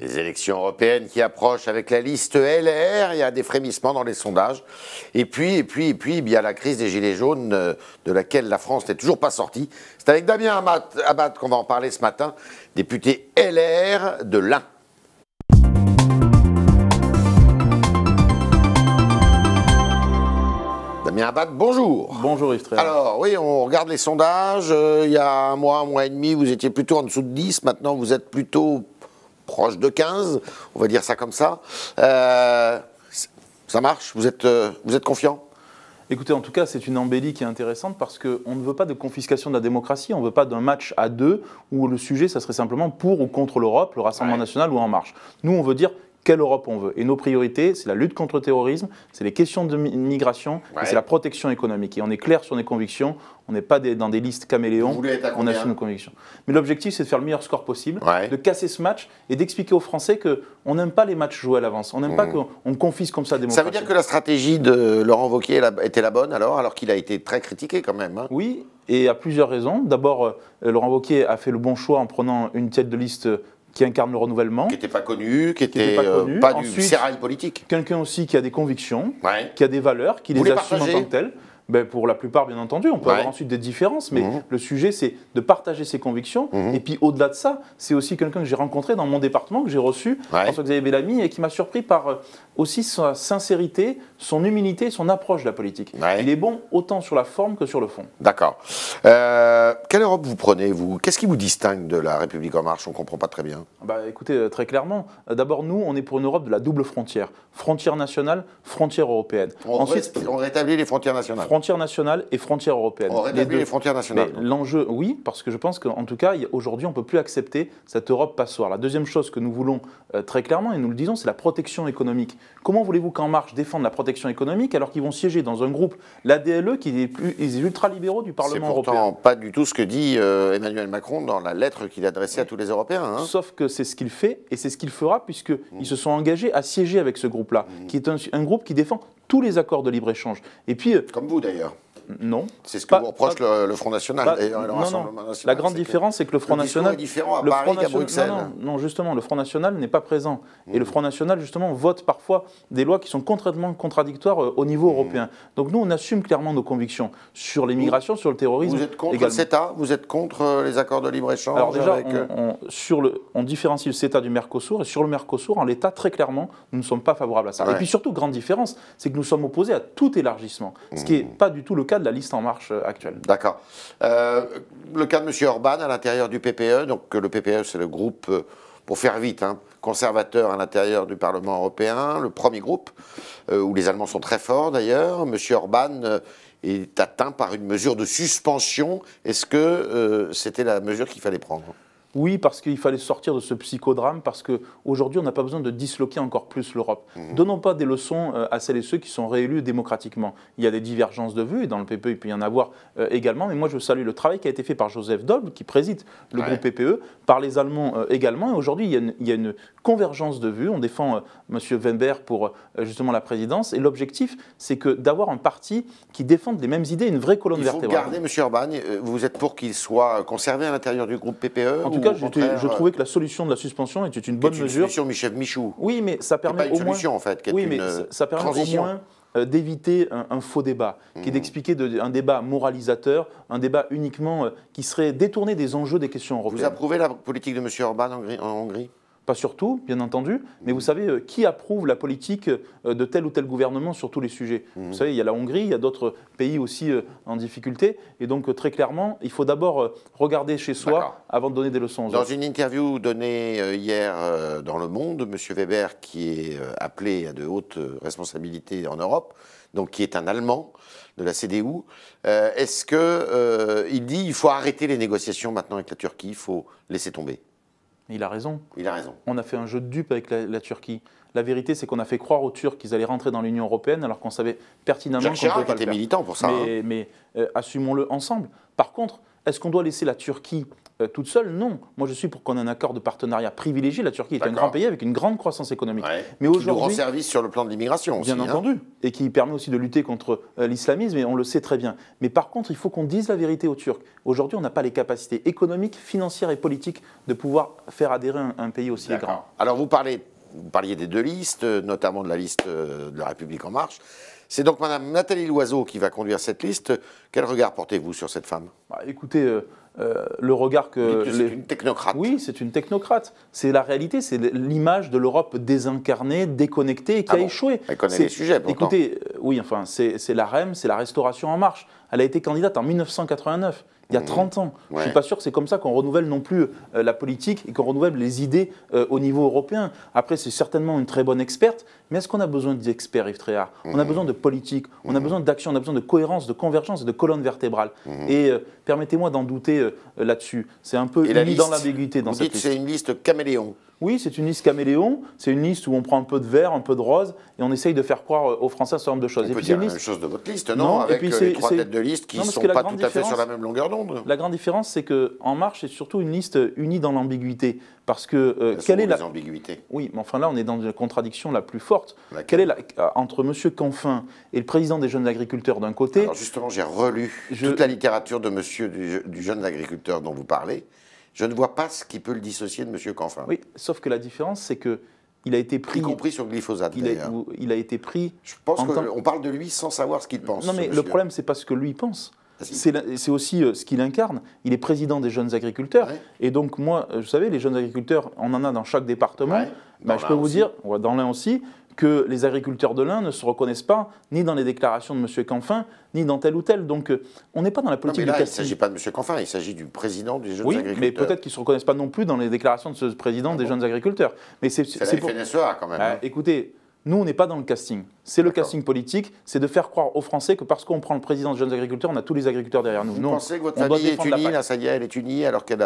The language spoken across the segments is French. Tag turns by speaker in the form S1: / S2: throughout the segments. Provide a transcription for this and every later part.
S1: Les élections européennes qui approchent avec la liste LR, il y a des frémissements dans les sondages. Et puis, et puis, et puis, il y a la crise des Gilets jaunes euh, de laquelle la France n'est toujours pas sortie. C'est avec Damien Abad qu'on va en parler ce matin, député LR de l'Ain. Damien Abad, bonjour. Bonjour Yves Alors, oui, on regarde les sondages. Euh, il y a un mois, un mois et demi, vous étiez plutôt en dessous de 10. Maintenant, vous êtes plutôt proche de 15, on va dire ça comme ça. Euh, ça marche vous êtes,
S2: euh, vous êtes confiant Écoutez, en tout cas, c'est une embellie qui est intéressante parce qu'on ne veut pas de confiscation de la démocratie, on ne veut pas d'un match à deux où le sujet, ça serait simplement pour ou contre l'Europe, le Rassemblement national ou En Marche. Nous, on veut dire, quelle Europe on veut. Et nos priorités, c'est la lutte contre le terrorisme, c'est les questions de migration, c'est la protection économique. Et on est clair sur nos convictions, on n'est pas dans des listes caméléons, on sur nos convictions. Mais l'objectif, c'est de faire le meilleur score possible, de casser ce match et d'expliquer aux Français qu'on n'aime pas les matchs joués à l'avance, on n'aime pas mmh. qu'on confise comme ça des Ça veut dire
S1: que la stratégie de Laurent Wauquiez était la bonne alors, alors qu'il a été très critiqué quand même. Hein oui, et à plusieurs
S2: raisons. D'abord, euh, Laurent Wauquiez a fait le bon choix en prenant une tête de liste qui incarne le renouvellement. Qui n'était pas connu, qui n'était euh, pas, du politique. Quelqu'un aussi qui a des convictions, qui a des valeurs, qui les, les assume en tant que telles. Ben, pour la plupart, bien entendu, on peut avoir ensuite des différences, mais mhm. le sujet, c'est de partager ses convictions. Mhm. Et puis, au-delà de ça, c'est aussi quelqu'un que j'ai rencontré dans mon département, que j'ai reçu, François-Xavier Bellamy, et qui m'a surpris par euh, aussi sa sincérité, son humilité son approche de la politique. Il est bon autant sur la forme que sur le fond.
S1: D'accord. Euh, quelle Europe vous prenez, vous Qu'est-ce qui vous distingue de la République En Marche On ne comprend pas très bien.
S2: Bah, écoutez, euh, très clairement, d'abord, nous, on est pour une Europe de la double frontière. Frontière nationale, frontière européenne. On, Ensuite, on rétablit les frontières nationales frontières nationales et frontières européennes. On les, frontières nationales. L'enjeu, oui, parce que je pense qu'en tout cas, aujourd'hui, on ne peut plus accepter cette Europe passoire. La deuxième chose que nous voulons euh, très clairement, et nous le disons, c'est la protection économique. Comment voulez-vous qu'En Marche défende la protection économique alors qu'ils vont siéger dans un groupe, l'ADLE, qui est plus, les
S1: ultralibéraux
S2: du Parlement pourtant européen
S1: pas du tout ce que dit euh, Emmanuel Macron dans la lettre qu'il a adressée à tous les Européens. Hein. Sauf que c'est ce qu'il fait
S2: et c'est ce qu'il fera puisqu'ils mmh. ils se sont engagés à siéger avec ce groupe-là, mmh. qui est un groupe qui défend tous
S1: les accords de libre-échange. Et puis, euh, Comme vous d'ailleurs. Non. C'est ce que vous reproche le, Front National et le La grande différence, c'est que le Front National. différent Bruxelles.
S2: Non, justement, le Front National n'est pas présent. Et le mmh. Front National, justement, vote parfois des lois qui sont contrairement contradictoires euh, au niveau mmh. européen. Donc nous, on assume clairement nos convictions sur l'immigration,
S1: sur le terrorisme. Vous êtes contre le CETA Vous êtes contre euh, les accords de libre-échange Alors déjà, euh,
S2: on, sur le, on différencie le CETA du Mercosur. Et sur le Mercosur, en l'état, très clairement, nous ne sommes pas favorables à ça. Et puis surtout, grande différence, c'est que nous sommes opposés à tout élargissement. Ce qui n'est mmh. pas du tout le cas de la liste En Marche euh, actuelle.
S1: D'accord. Euh, le cas de M. Orban à l'intérieur du PPE, donc euh, le PPE c'est le groupe, pour faire vite, hein, conservateur à l'intérieur du Parlement européen, le premier groupe, où les Allemands sont très forts d'ailleurs. M. Orban est atteint par une mesure de suspension. Est-ce que c'était la mesure qu'il fallait prendre
S2: oui, parce qu'il fallait sortir de ce psychodrame, parce qu'aujourd'hui, on n'a pas besoin de disloquer encore plus l'Europe. Mhm. Donnons pas des leçons euh, à celles et ceux qui sont réélus démocratiquement. Il y a des divergences de vues, et dans le PPE, il peut y en avoir euh, également. Mais moi, je salue le travail qui a été fait par Joseph Doble, qui préside le groupe PPE, par les Allemands euh, également. Et aujourd'hui, il, y a une convergence de vues. On défend M. Wember pour justement la présidence. Et l'objectif, c'est que d'avoir un parti qui défende les mêmes idées, une vraie colonne vertébrale. – Vous vertébrale.
S1: Gardez, M. Orban, vous êtes pour qu'il soit conservé à l'intérieur du groupe PPE tout cas, je euh, trouvais que la solution de la suspension était une bonne mesure. Solution Michel Michou. Oui, mais ça permet au moins. en fait. Oui, euh, ça, permet au moins euh,
S2: d'éviter un, faux débat, qui est mhm. d'expliquer un débat moralisateur, un débat uniquement qui serait détourné des enjeux des questions européennes. Vous approuvez la politique de M. Orban en Hongrie pas surtout, bien entendu, mais vous savez, euh, qui approuve la politique euh, de tel ou tel gouvernement sur tous les sujets mmh. Vous savez, il y a la Hongrie, il y a d'autres pays aussi euh, en difficulté, et donc très clairement, il faut d'abord regarder chez soi avant de donner des leçons Dans une
S1: interview donnée hier dans Le Monde, M. Weber, qui est appelé à de hautes responsabilités en Europe, donc qui est un Allemand de la CDU, est-ce qu'il dit il faut arrêter les négociations maintenant avec la Turquie, il faut laisser tomber il a raison. Il a raison. On a
S2: fait un jeu de dupe avec la, Turquie. La vérité, c'est qu'on a fait croire aux Turcs qu'ils allaient rentrer dans l'Union européenne alors qu'on savait pertinemment qu'on ne pouvait pas militant pour ça. Hein. Mais, euh, assumons-le ensemble. Par contre, est-ce qu'on doit laisser la Turquie euh, toute seule, non. Moi, je suis pour qu'on ait un accord de partenariat privilégié. La Turquie est un grand pays avec une grande croissance économique. Mais aujourd'hui, qui nous rend service sur le plan de
S1: l'immigration aussi. Bien hein. entendu. Et qui permet
S2: aussi de lutter contre euh, l'islamisme, et on le sait très bien. Mais par contre, il faut qu'on dise la vérité aux Turcs. Aujourd'hui, on n'a pas les capacités économiques, financières et politiques de pouvoir faire adhérer un, pays aussi grand.
S1: Alors, vous, parlez, parliez des deux listes, euh, notamment de la liste de la République En Marche. C'est donc Mme Nathalie Loiseau qui va conduire cette liste. Quel regard portez-vous sur cette femme bah, Écoutez, euh, le regard que. C'est une technocrate. Oui, c'est une technocrate. C'est la réalité, c'est
S2: l'image de l'Europe désincarnée, déconnectée et qui ah a échoué. Elle connaît les sujets, Écoutez, euh, oui, enfin, c'est la REM, c'est la restauration en marche. Elle a été candidate en 1989 il y a 30 ans. Je ne suis pas sûr que c'est comme ça qu'on renouvelle non plus euh, la politique et qu'on renouvelle les idées euh, au niveau européen. Après, c'est certainement une très bonne experte, mais est-ce qu'on a besoin d'experts, Yves On a mhm. besoin de politique, on a mhm. besoin d'action, on a besoin de cohérence, de convergence et de colonne vertébrale. Mhm. Et euh, permettez-moi d'en douter là-dessus. C'est un peu et la dans l'ambiguïté dans C'est une liste caméléon. Oui, c'est une liste caméléon, c'est une liste où on prend un peu de vert, un peu de rose, et on essaye de faire croire aux Français ce genre de choses. On dire la même chose de votre liste, non, Avec et puis euh, les trois têtes de liste qui ne sont pas tout à fait sur la même longueur d'onde. La grande différence, c'est que En Marche c'est surtout une liste unie dans l'ambiguïté. Parce que euh, quelle est la Oui, mais enfin là, on est dans une contradiction la plus forte. Quelle est la... Euh, entre Monsieur Canfin
S1: et le président des jeunes agriculteurs d'un côté Alors justement, j'ai relu toute la littérature de Monsieur du jeune agriculteur dont vous parlez. Je ne vois pas ce qui peut le dissocier de M. Canfin. Oui, sauf que la différence, c'est que il a été pris. Y compris sur glyphosate. Il a, il a été pris. Je pense qu'on parle de
S2: lui sans savoir ce qu'il pense. Non, mais le problème, c'est pas ce que lui pense. C'est aussi euh, ce qu'il incarne. Il est président des jeunes agriculteurs. Et donc, moi, euh, vous savez, les jeunes agriculteurs, on en a dans chaque département. Bah, je peux vous dire, dans l'un aussi, que les agriculteurs de l'Inde ne se reconnaissent pas ni dans les déclarations de M. Canfin, ni dans tel ou tel. Donc euh, on n'est pas dans la politique non, mais là, Il ne s'agit pas de M. Canfin, il s'agit du président des jeunes oui, agriculteurs. mais peut-être qu'ils ne se reconnaissent pas non plus dans les déclarations de ce président des ah jeunes agriculteurs. Mais c'est pour... quand même. Ah, hein. écoutez, nous, on n'est pas dans le casting. C'est le casting politique, c'est de faire croire aux Français que parce qu'on prend le président des jeunes agriculteurs, on a tous les agriculteurs derrière nous. Vous pensez que votre famille est unie, la
S1: ça y est, elle est unie, alors qu'elle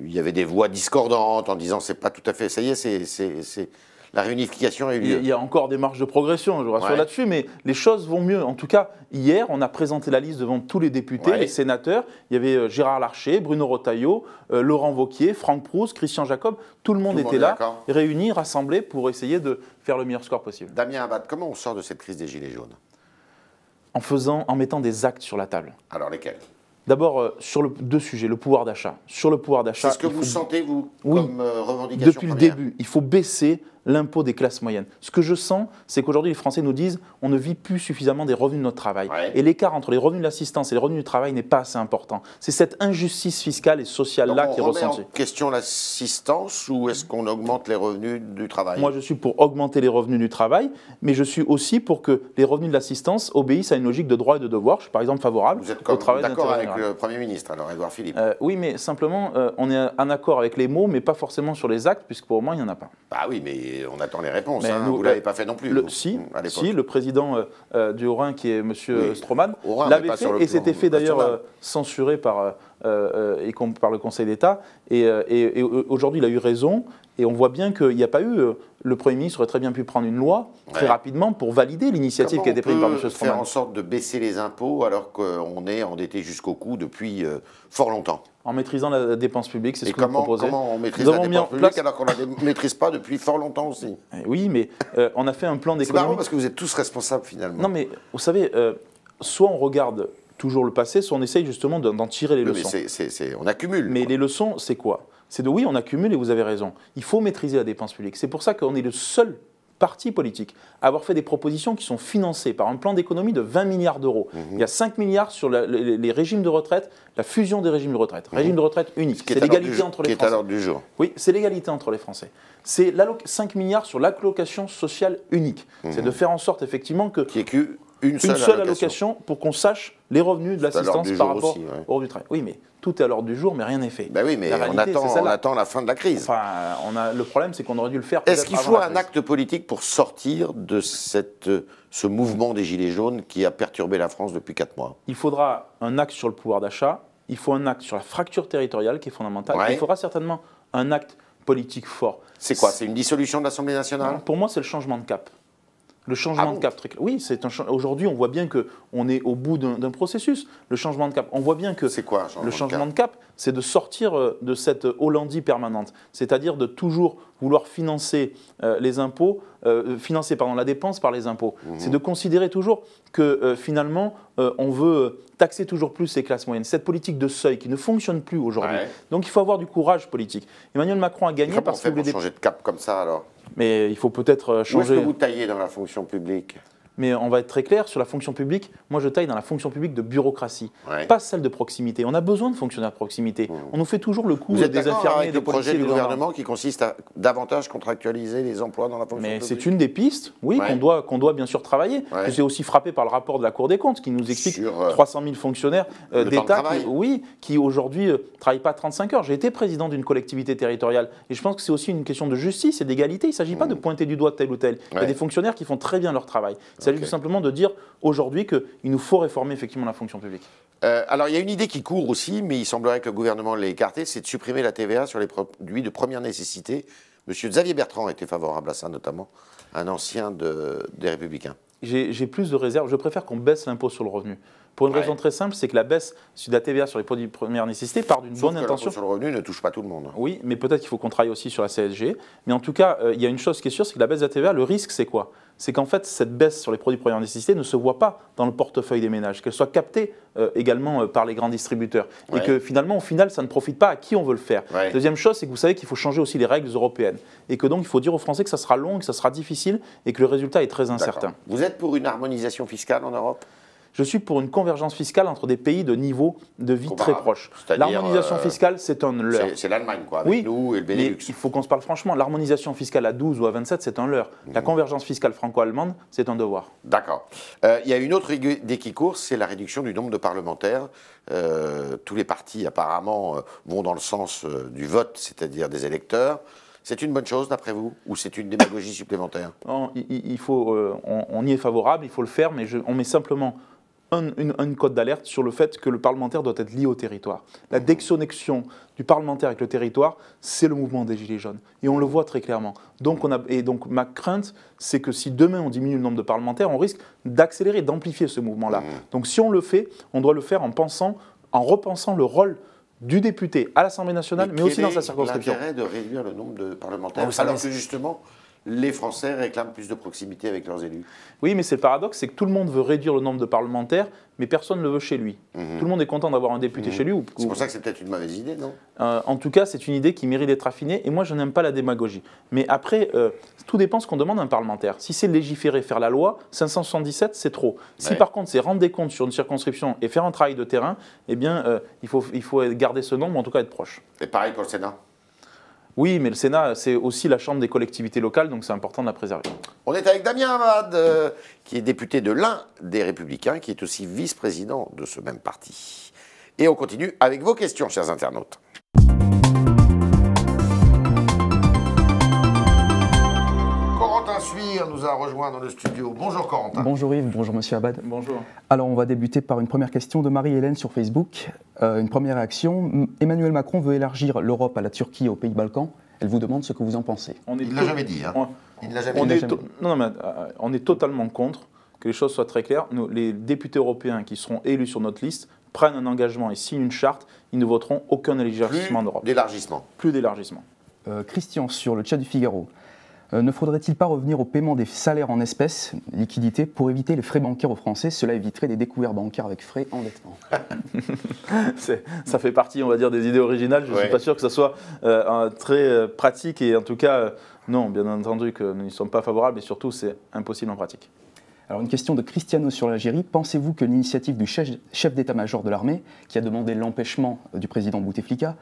S1: Il y avait des voix discordantes en disant c'est pas tout à fait, ça y est, c'est la réunification a eu lieu. Il y a encore des marges de progression, je vous rassure là-dessus,
S2: mais les choses vont mieux. En tout cas, hier, on a présenté la liste devant tous les députés, les sénateurs. Il y avait euh, Gérard Larcher, Bruno Rotaillot, euh, Laurent Vauquier, Franck Proust, Christian Jacob. Tout le monde était là, réuni, rassemblé pour essayer de faire le meilleur score possible. Damien Abad, comment on sort de cette crise des Gilets jaunes en, faisant, en mettant des actes sur la table. Alors lesquels D'abord, euh, sur le, deux sujets, le pouvoir d'achat. Sur le pouvoir d'achat. C'est ce que vous sentez,
S1: vous, comme revendication Depuis le début,
S2: il faut baisser l'impôt des classes moyennes. Ce que je sens, c'est qu'aujourd'hui, les Français nous disent on ne vit plus suffisamment des revenus de notre travail. Et l'écart entre les revenus de l'assistance et les revenus du travail n'est pas assez important. C'est cette injustice fiscale et sociale-là qui est ressentie. en
S1: question l'assistance ou est-ce qu'on augmente
S2: les revenus du travail Moi, je suis pour augmenter les revenus du travail, mais je suis aussi pour que les revenus de l'assistance obéissent à une logique de droit et de devoir. Je suis par exemple favorable Vous êtes au travail d'accord avec le Premier ministre, alors, Edouard Philippe euh, Oui, mais simplement, euh, on est en accord avec les mots, mais pas forcément sur les actes, puisque pour moi, il n'y en a pas. Bah oui, mais on attend les réponses. Hein. vous ne l'avez euh, pas fait non plus. Le, si, le président euh, euh, du Haut-Rhin, qui est M. Stroman, l'avait fait, et c'était fait d'ailleurs censuré par, par le Conseil d'État. et aujourd'hui, il a eu raison. Et on voit bien qu'il n'y a pas eu. Euh, le Premier ministre aurait très bien pu prendre une loi très rapidement pour valider l'initiative qui a été prise par M. Stroman. Faire en
S1: sorte de baisser les impôts alors qu'on est endetté jusqu'au cou depuis euh, fort longtemps. En maîtrisant
S2: la dépense
S1: publique, c'est ce que vous proposez. Comment on maîtrise la dépense publique alors qu'on ne la maîtrise pas depuis fort longtemps aussi eh Oui, mais euh, on a fait
S2: un plan d'économie. C'est parce que vous êtes tous responsables finalement. Non, mais vous savez, soit on regarde toujours le passé, si on essaye justement d'en tirer les leçons. Mais on accumule. Mais les leçons, c'est quoi C'est de oui, on accumule et vous avez raison. Il faut maîtriser la dépense publique. C'est pour ça qu'on est le seul parti politique à avoir fait des propositions qui sont financées par un plan d'économie de 20 milliards d'euros. Mhm. Il y a 5 milliards sur les, régimes de retraite, la fusion des régimes de retraite, mhm. régime de retraite unique. C'est Ce l'égalité entre les qui Est à du jour. Oui, c'est l'égalité entre les Français. C'est 5 milliards sur l'allocation sociale unique. Mhm. C'est de faire en sorte effectivement que. Qui est que une seule, allocation. pour qu'on sache les revenus de l'assistance par rapport au revenu travail. Oui, mais tout est à l'ordre du jour, mais rien n'est fait. Ben oui, mais on, attend, attend la fin de la crise. a, le problème, c'est qu'on aurait dû le faire. Est-ce qu'il faut un
S1: acte politique pour sortir de cette, euh, ce mouvement des Gilets jaunes qui a perturbé la France depuis 4 mois
S2: Il faudra un acte sur le pouvoir d'achat, il faut un acte sur la fracture territoriale qui est fondamentale, il faudra certainement
S1: un acte politique fort. C'est quoi C'est
S2: une dissolution de l'Assemblée nationale Pour moi, c'est le changement de cap. Le ah changement de cap, Oui, aujourd'hui, on voit bien que on est au bout d'un processus. Le changement de cap, on voit bien que c'est quoi le changement de cap, c'est de sortir euh, de cette Hollandie permanente, c'est-à-dire de toujours vouloir financer euh, les impôts, euh, financer pardon, la dépense par les impôts. Mmh. C'est de considérer toujours que finalement, on veut taxer toujours plus les classes moyennes. Cette politique de seuil qui ne fonctionne plus aujourd'hui. Donc il faut avoir du courage politique. Emmanuel Macron a gagné parce que. voulait changer de cap comme
S1: ça alors mais il faut peut-être changer. Euh, Où est-ce que vous taillez dans la fonction publique
S2: mais on va être très clair sur la fonction publique. Moi, je taille dans la fonction publique de bureaucratie, pas celle de proximité. On a besoin de fonctionnaires de proximité. Mmh. On nous fait toujours le coup Vous êtes des infirmiers, avec des projets du gouvernement qui consiste à davantage contractualiser les emplois dans la fonction publique. Mais c'est une des pistes, oui, qu'on doit, qu'on doit bien sûr travailler. Je suis aussi frappé par le rapport de la Cour des comptes qui nous explique 300 000 euh, fonctionnaires euh, d'État, qui, oui, qui aujourd'hui ne euh, travaillent pas 35 heures. J'ai été président d'une collectivité territoriale et je pense que c'est aussi une question de justice et d'égalité. Il ne s'agit pas mmh. de pointer du doigt tel ou tel. Il y a des fonctionnaires qui font très bien leur travail il s'agit tout simplement de dire aujourd'hui qu'il nous faut réformer effectivement la fonction publique.
S1: Euh, alors, il y a une idée qui court aussi, mais il semblerait que le gouvernement l'ait écartée, c'est de supprimer la TVA sur les produits de première nécessité. Monsieur Xavier Bertrand était favorable à ça, notamment un ancien des Républicains. J'ai
S2: plus de réserves. Je préfère qu'on baisse l'impôt sur le revenu. Pour une raison très simple, c'est que la baisse de la TVA sur les produits de première nécessité part d'une bonne que intention. sur le revenu ne touche pas tout le monde. Oui, mais peut-être qu'il faut qu'on travaille aussi sur la CSG. Mais en tout cas, euh, il y a une chose qui est sûre, c'est que la baisse de la TVA, le risque, c'est quoi c'est qu'en fait, cette baisse sur les produits de première nécessité ne se voit pas dans le portefeuille des ménages, qu'elle soit captée euh, également euh, par les grands distributeurs. Et que finalement, au final, ça ne profite pas à qui on veut le faire. Deuxième chose, c'est que vous savez qu'il faut changer aussi les règles européennes. Et que donc, il faut dire aux Français que ça sera long, que ça sera difficile et que le résultat est très incertain.
S1: Vous êtes pour une harmonisation
S2: fiscale en Europe je suis pour une convergence fiscale entre des pays de niveau de vie très proche. L'harmonisation euh, fiscale, c'est un
S1: leurre. C'est l'Allemagne, quoi, avec oui, nous et le Benelux. Il
S2: faut qu'on se parle franchement. L'harmonisation fiscale à 12 ou à 27, c'est un leurre. La convergence fiscale franco-allemande, c'est un devoir.
S1: D'accord. Euh, il y a une autre idée qui court, c'est la réduction du nombre de parlementaires. Euh, tous les partis, apparemment, vont dans le sens du vote, c'est-à-dire des électeurs. C'est une bonne chose, d'après vous, ou c'est une démagogie supplémentaire
S2: non, il, faut, on, y est favorable, il faut le faire, mais on met simplement un, une, d'alerte sur le fait que le parlementaire doit être lié au territoire. La déconnexion du parlementaire avec le territoire, c'est le mouvement des Gilets jaunes. Et on le voit très clairement. Donc on a, et donc ma crainte, c'est que si demain on diminue le nombre de parlementaires, on risque d'accélérer, d'amplifier ce mouvement-là. Mmh. Donc si on le fait, on doit le faire en pensant, en repensant le rôle du député à l'Assemblée nationale, mais, aussi dans sa circonscription. L'intérêt
S1: de réduire le nombre de parlementaires, ah, alors que justement, les Français réclament plus de proximité avec leurs élus. Oui, mais c'est le paradoxe, c'est que tout le monde
S2: veut réduire le nombre de parlementaires, mais personne ne le veut chez lui. Mhm. Tout le monde est content d'avoir un député mhm. chez lui. C'est pour ça que c'est peut-être une mauvaise idée, non euh, En tout cas, c'est une idée qui mérite d'être affinée, et moi, je n'aime pas la démagogie. Mais après, euh, tout dépend ce qu'on demande à un parlementaire. Si c'est légiférer, faire la loi, 577, c'est trop. Si par contre, c'est rendre des comptes sur une circonscription et faire un travail de terrain, eh bien, euh, il, faut, il faut garder ce nombre, en tout cas être proche. Et pareil pour le Sénat oui, mais le Sénat, c'est aussi la Chambre des
S1: collectivités locales, donc c'est important de la préserver. On est avec Damien Abad, euh, qui est député de l'un des Républicains, qui est aussi vice-président de ce même parti. Et on continue avec vos questions, chers internautes. Corentin nous a rejoint dans le studio. Bonjour Corentin.
S3: Bonjour Yves, bonjour Monsieur Abad. Bonjour. Alors on va débuter par une première question de Marie-Hélène sur Facebook. Euh, une première réaction. Emmanuel Macron veut élargir l'Europe à la Turquie et aux pays Balkans. Elle vous demande ce que vous en pensez.
S2: On il ne hein. l'a jamais dit. On, l'a jamais dit. Est Non, mais, euh, on est totalement contre. Que les choses soient très claires. Nous, les députés européens qui seront élus sur notre liste prennent un engagement et signent une charte. Ils ne voteront aucun élargissement d'Europe. D'élargissement. Plus d'élargissement.
S3: Euh, Christian sur le chat du Figaro. Euh, ne faudrait-il pas revenir au paiement des salaires en espèces, liquidités, pour éviter les frais bancaires aux Français Cela éviterait des découvertes bancaires avec frais, en vêtements.
S2: ça fait partie, on va dire, des idées originales. Je ne suis pas sûr que ça soit euh, très euh, pratique et en tout cas,
S3: non, bien entendu que nous n'y sommes pas favorables, Et surtout, c'est impossible en pratique. Alors une question de Cristiano sur l'Algérie. Pensez-vous que l'initiative du chef d'état-major de l'armée, qui a demandé l'empêchement du président Bouteflika,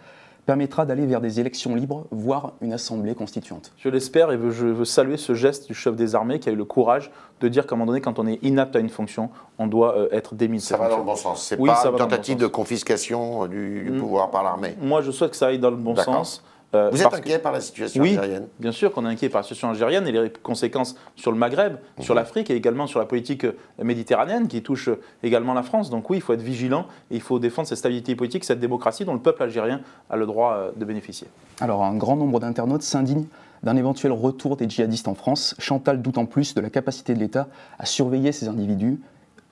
S3: permettra d'aller vers des élections libres, voire une assemblée constituante.
S2: Je l'espère et je veux saluer ce geste du chef des armées qui a eu le courage de dire qu'à un moment donné, quand on est inapte à une fonction,
S1: on doit euh, être démis. Ça va dans le bon sens. C'est pas une tentative de confiscation euh, du, mm. pouvoir par l'armée.
S2: Moi, je souhaite que ça aille dans le bon sens. Euh, Vous êtes inquiet par la situation oui,
S1: algérienne Bien sûr qu'on
S2: est inquiet par la situation algérienne et les conséquences sur le Maghreb, mhm. sur l'Afrique et également sur la politique euh, méditerranéenne qui touche euh, également la France. Donc oui, il faut être vigilant et il faut défendre cette stabilité politique, cette démocratie dont le peuple algérien a le droit de bénéficier.
S3: Alors un grand nombre d'internautes s'indignent d'un éventuel retour des djihadistes en France. Chantal doute en plus de la capacité de l'État à surveiller ces individus.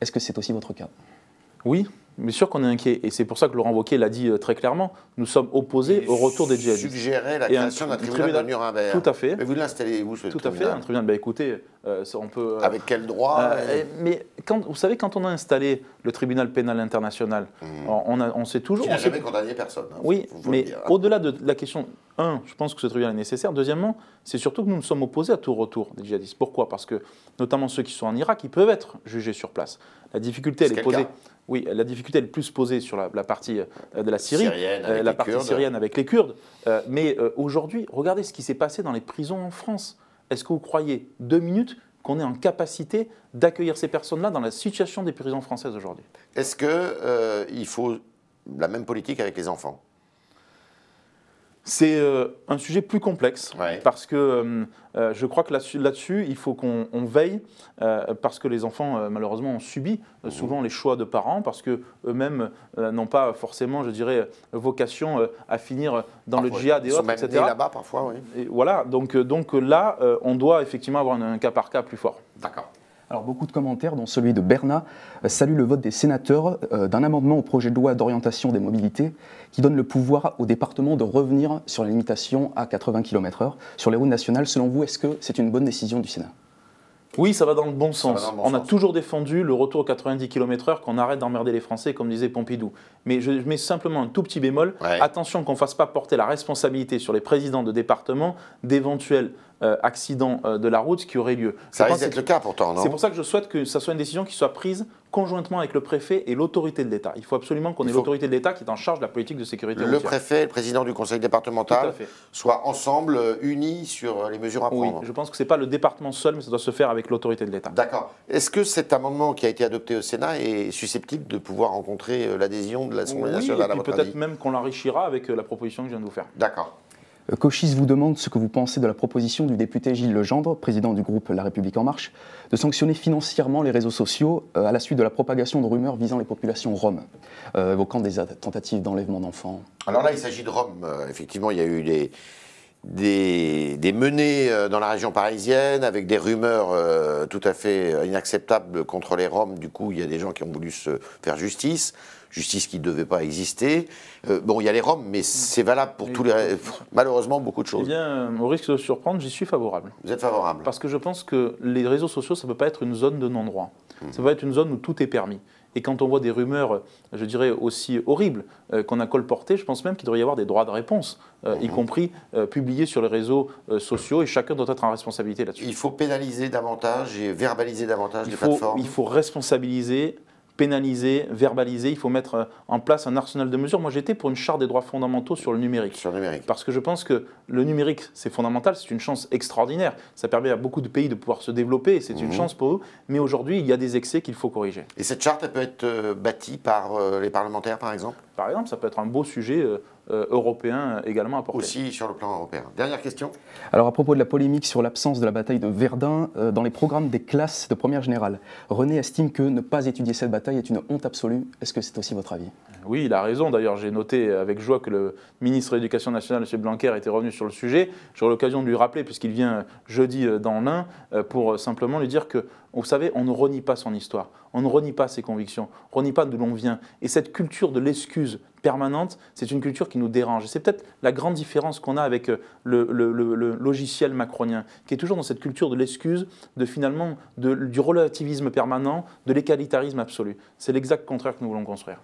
S3: Est-ce que c'est aussi votre cas
S2: Oui, mais sûr qu'on est inquiet. Et c'est pour ça que Laurent Wauquiez l'a dit euh, très clairement. Nous sommes opposés au retour des djihadistes. suggérez la création d'un tribunal, tribunal, de Nuremberg. Tout à fait. Mais vous l'installez où ce Tout à fait, un tribunal. Bah, écoutez, euh, on peut. Euh, Avec quel droit Mais quand, vous savez, quand on a installé le tribunal pénal international, hmm. on, on, sait toujours. Qui n'a jamais condamné
S1: personne. Hein, oui,
S2: mais hein. au-delà de la question, un, je pense que ce tribunal est nécessaire. Deuxièmement, c'est surtout que nous nous sommes opposés à tout retour des djihadistes. Pourquoi Parce que, notamment ceux qui sont en Irak, ils peuvent être jugés sur place. La difficulté, elle est, posée. Oui, la difficulté est le plus posée sur la, partie euh, de la Syrie, euh, la partie syrienne avec les Kurdes. Euh, mais aujourd'hui, regardez ce qui s'est passé dans les prisons en France. Est-ce que vous croyez deux minutes qu'on est en capacité d'accueillir ces personnes-là dans la situation des prisons françaises aujourd'hui
S1: Est-ce qu'il faut la même politique avec les enfants c'est euh, un sujet plus complexe parce que euh,
S2: euh, je crois que là-dessus, il faut qu'on veille parce que les enfants, malheureusement, ont subi mhm. souvent les choix de parents parce que eux-mêmes n'ont pas forcément, je dirais, vocation à finir dans le djihad et autres, etc. là-bas parfois, oui. voilà, donc, donc là, on doit effectivement avoir un cas par cas plus fort. D'accord.
S3: Alors beaucoup de commentaires, dont celui de Bernat, euh, salue le vote des sénateurs euh, d'un amendement au projet de loi d'orientation des mobilités qui donne le pouvoir au département de revenir sur la limitation à 80 km/h sur les routes nationales. Selon vous, est-ce que c'est une bonne décision du Sénat
S2: oui, ça va dans le bon sens.
S3: on a toujours défendu le
S2: retour à 90 km/h, qu'on arrête d'emmerder les Français, comme disait Pompidou. Mais je mets simplement un tout petit bémol. Attention qu'on ne fasse pas porter la responsabilité sur les présidents de département d'éventuels... Euh, accident euh, de la route qui aurait lieu. Ça risque d'être le cas pourtant, non C'est pour ça que je souhaite que ça soit une décision qui soit prise conjointement avec le préfet et l'autorité de l'État. Il faut absolument qu'on ait l'autorité
S1: de l'État qui est en charge de la politique de sécurité routière. Le préfet et le président du conseil départemental soient ensemble, euh, unis sur les mesures à prendre. je pense que ce n'est pas le département seul, mais ça doit se faire avec l'autorité de l'État. D'accord. Est-ce que cet amendement qui a été adopté au Sénat est susceptible de pouvoir rencontrer l'adhésion de l'Assemblée oui, nationale et Peut-être même qu'on l'enrichira avec la proposition que je viens de vous faire. D'accord.
S3: Euh, Cauchis vous demande ce que vous pensez de la proposition du député Gilles Legendre, président du groupe La République En Marche, de sanctionner financièrement les réseaux sociaux euh, à la suite de la propagation de rumeurs visant les populations roms, euh, évoquant des tentatives d'enlèvement d'enfants.
S1: Alors là, il s'agit de Roms. Effectivement, il y a eu des, menées dans la région parisienne avec des rumeurs tout à fait inacceptables contre les Roms. Du coup, il y a des gens qui ont voulu se faire justice justice qui ne devait pas exister. Euh, bon, il y a les Roms, mais c'est valable pour tous les. Malheureusement, beaucoup de choses. Eh
S2: bien, au risque de surprendre, j'y suis favorable. Vous êtes favorable Parce que je pense que les réseaux sociaux, ça ne peut pas être une zone de non-droit. Hmm. Ça peut être une zone où tout est permis. Et quand on voit des rumeurs, je dirais, aussi horribles euh, qu'on a colportées, je pense même qu'il devrait y avoir des droits de réponse, euh, hmm. y compris publiés sur les réseaux sociaux, et chacun doit être en responsabilité là-dessus. Il faut pénaliser davantage et verbaliser davantage il les faut, plateformes. Il faut responsabiliser pénaliser, verbaliser, il faut mettre euh, en place un arsenal de mesures. Moi, j'étais pour une charte des droits fondamentaux sur le numérique. Sur le numérique. Parce que je pense que le numérique, c'est fondamental, c'est une chance extraordinaire. Ça permet à beaucoup de pays de pouvoir se développer, c'est une mhm. chance pour eux. Mais aujourd'hui, il y a des excès qu'il faut
S1: corriger. Et cette charte, elle peut être euh, bâtie par euh, les parlementaires, par exemple Par exemple, ça peut être un beau sujet euh, européen également apporté. Aussi sur le plan européen. Dernière question.
S3: Alors à propos de la polémique sur l'absence de la bataille de Verdun euh, dans les programmes des classes de première générale, René estime que ne pas étudier cette bataille est une honte absolue. Est-ce que c'est aussi votre avis
S2: oui, il a raison. D'ailleurs, j'ai noté avec joie que le ministre de l'Éducation nationale, M. Blanquer, était revenu sur le sujet. J'aurai l'occasion de lui rappeler, puisqu'il vient jeudi euh, dans l'Ain, euh, pour euh, simplement lui dire que, vous savez, on ne renie pas son histoire, on ne renie pas ses convictions, on ne renie pas d'où l'on vient. Et cette culture de l'excuse permanente, c'est une culture qui nous dérange. c'est peut-être la grande différence qu'on a avec le, logiciel macronien, qui est toujours dans cette culture de l'excuse, de finalement du relativisme permanent, de l'égalitarisme absolu. C'est l'exact contraire que nous voulons construire.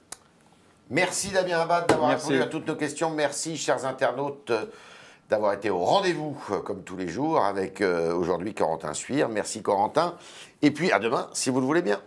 S1: Merci Damien Abad d'avoir répondu à toutes nos questions. Merci, chers internautes, euh, d'avoir été au rendez-vous, euh, comme tous les jours, avec euh, aujourd'hui Corentin Suir. Merci Corentin. Et puis à demain, si vous le voulez bien.